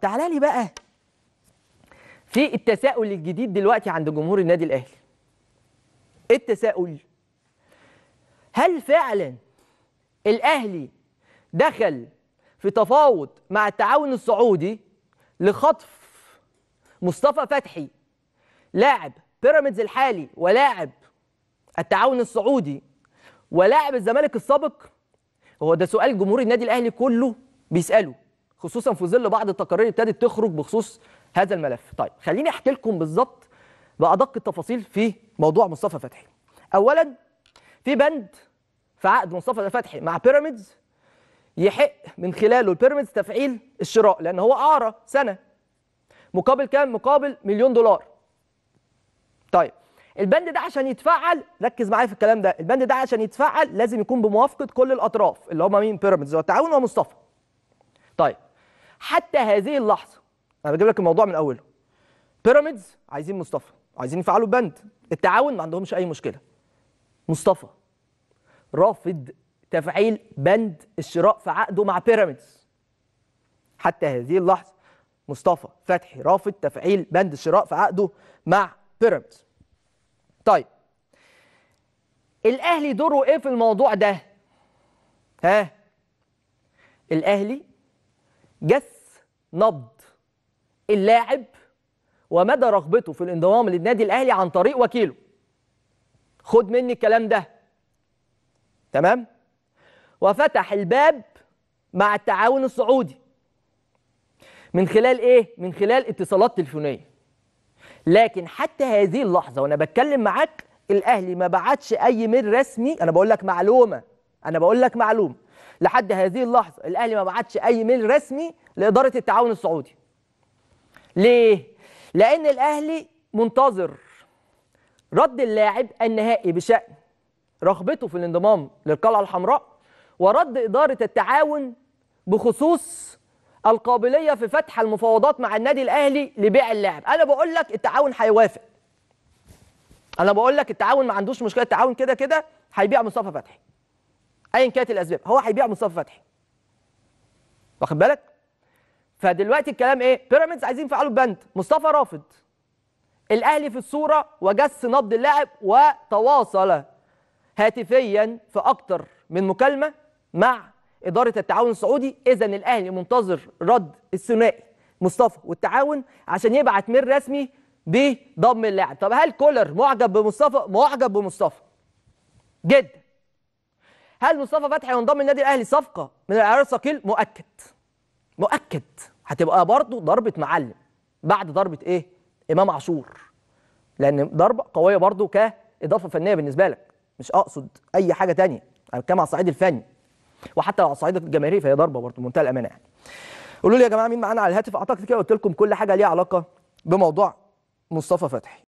تعالى لي بقى في التساؤل الجديد دلوقتي عند جمهور النادي الاهلي ايه التساؤل هل فعلا الاهلي دخل في تفاوض مع التعاون السعودي لخطف مصطفى فتحي لاعب بيراميدز الحالي ولاعب التعاون السعودي ولاعب الزمالك السابق هو ده سؤال جمهور النادي الاهلي كله بيساله خصوصا في ظل بعض التقارير ابتدت تخرج بخصوص هذا الملف طيب خليني احكي لكم بالظبط بادق التفاصيل في موضوع مصطفى فتحي اولا في بند في عقد مصطفى فتحي مع بيراميدز يحق من خلاله البيراميدز تفعيل الشراء لان هو اعرى سنه مقابل كام مقابل مليون دولار طيب البند ده عشان يتفعل ركز معايا في الكلام ده البند ده عشان يتفعل لازم يكون بموافقه كل الاطراف اللي هم مين بيراميدز والتعاون ومصطفى طيب حتى هذه اللحظه انا بجيب لك الموضوع من اوله بيراميدز عايزين مصطفى عايزين يفعلوا بند التعاون ما عندهمش اي مشكله مصطفى رافض تفعيل بند الشراء في عقده مع بيراميدز حتى هذه اللحظه مصطفى فتحي رافض تفعيل بند الشراء في عقده مع بيراميدز طيب الاهلي دوره ايه في الموضوع ده ها الاهلي جس نبض اللاعب ومدى رغبته في الانضمام للنادي الاهلي عن طريق وكيله خد مني الكلام ده تمام وفتح الباب مع التعاون السعودي من خلال ايه من خلال اتصالات تليفونيه لكن حتى هذه اللحظه وانا بتكلم معاك الاهلي ما بعتش اي ميل رسمي انا بقول لك معلومه انا بقول لك معلومه لحد هذه اللحظه الاهلي ما بعتش اي ميل رسمي لاداره التعاون السعودي ليه لان الاهلي منتظر رد اللاعب النهائي بشان رغبته في الانضمام للقلعه الحمراء ورد اداره التعاون بخصوص القابليه في فتح المفاوضات مع النادي الاهلي لبيع اللاعب انا بقول لك التعاون هيوافق انا بقول لك التعاون ما عندوش مشكله التعاون كده كده هيبيع مصطفى فتحي ايا كانت الاسباب هو هيبيع مصطفى فتحي واخد بالك فدلوقتي الكلام ايه بيراميدز عايزين يفعلوا بند مصطفى رافض الاهلي في الصوره وجس نبض اللاعب وتواصل هاتفيا في اكتر من مكالمه مع اداره التعاون السعودي اذا الاهلي منتظر رد الثنائي مصطفى والتعاون عشان يبعت ميل رسمي بضم اللاعب طب هل كولر معجب بمصطفى معجب بمصطفى جدا هل مصطفى فتحي ينضم للنادي الاهلي صفقه من العيار الثقيل مؤكد مؤكد هتبقى برضه ضربه معلم بعد ضربه ايه امام عاشور لان ضربه قويه برضه كاضافه فنيه بالنسبه لك مش اقصد اي حاجه تانية انا بتكلم على الصعيد الفني وحتى لو على الصعيد الجماهيري فهي ضربه برضه بمنتهى الامانه يعني قولوا لي يا جماعه مين معانا على الهاتف اعتقد كده قلت لكم كل حاجه ليها علاقه بموضوع مصطفى فتحي